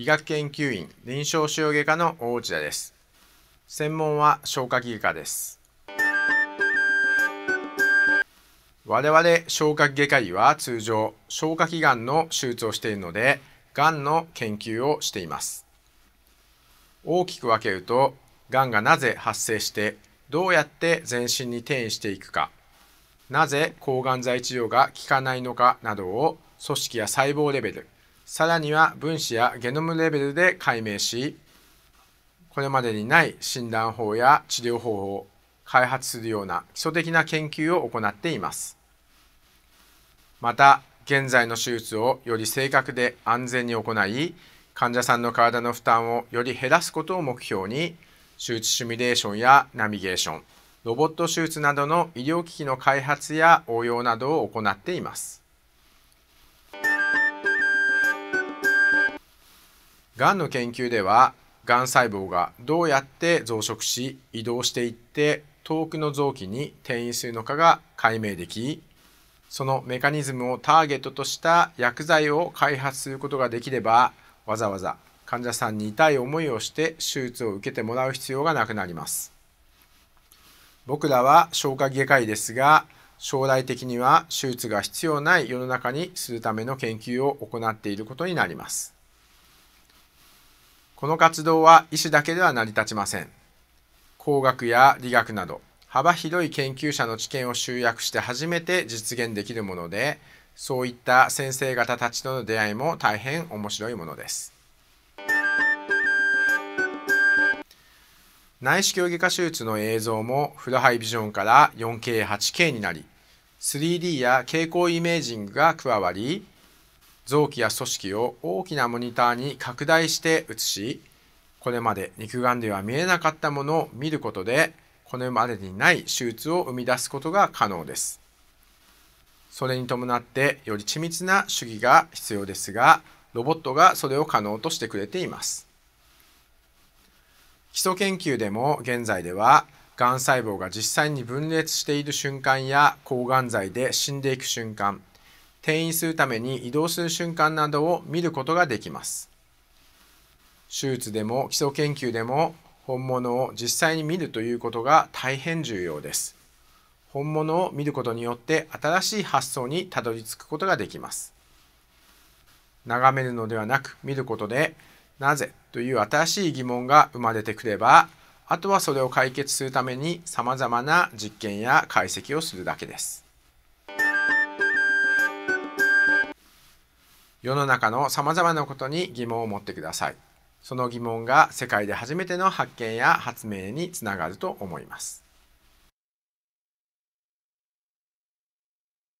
医学研究員臨床腫瘍外科の大内田です専門は消化器外科です我々消化器外科医は通常消化器んの手術をしているのでがんの研究をしています大きく分けるとがんがなぜ発生してどうやって全身に転移していくかなぜ抗がん剤治療が効かないのかなどを組織や細胞レベルさらには分子やゲノムレベルで解明しこれまでにない診断法や治療方法を開発するような基礎的な研究を行っていますまた現在の手術をより正確で安全に行い患者さんの体の負担をより減らすことを目標に手術シミュレーションやナビゲーションロボット手術などの医療機器の開発や応用などを行っています。がんの研究ではがん細胞がどうやって増殖し移動していって遠くの臓器に転移するのかが解明できそのメカニズムをターゲットとした薬剤を開発することができればわざわざ患者さんに痛い思いをして手術を受けてもらう必要がなくなります僕らは消化外科医ですが将来的には手術が必要ない世の中にするための研究を行っていることになりますこの活動は医師だけでは成り立ちません。工学や理学など幅広い研究者の知見を集約して初めて実現できるもので、そういった先生方たちとの出会いも大変面白いものです。内視鏡外科手術の映像もフルハイビジョンから 4K、8K になり、3D や蛍光イメージングが加わり、臓器や組織を大きなモニターに拡大して映しこれまで肉眼では見えなかったものを見ることでこれまでにない手術を生み出すことが可能ですそれに伴ってより緻密な手技が必要ですがロボットがそれを可能としてくれています基礎研究でも現在ではがん細胞が実際に分裂している瞬間や抗がん剤で死んでいく瞬間転移するために移動する瞬間などを見ることができます。手術でも基礎研究でも本物を実際に見るということが大変重要です。本物を見ることによって新しい発想にたどり着くことができます。眺めるのではなく見ることでなぜという新しい疑問が生まれてくればあとはそれを解決するために様々な実験や解析をするだけです。世の中のさまざまなことに疑問を持ってください。その疑問が世界で初めての発見や発明につながると思います。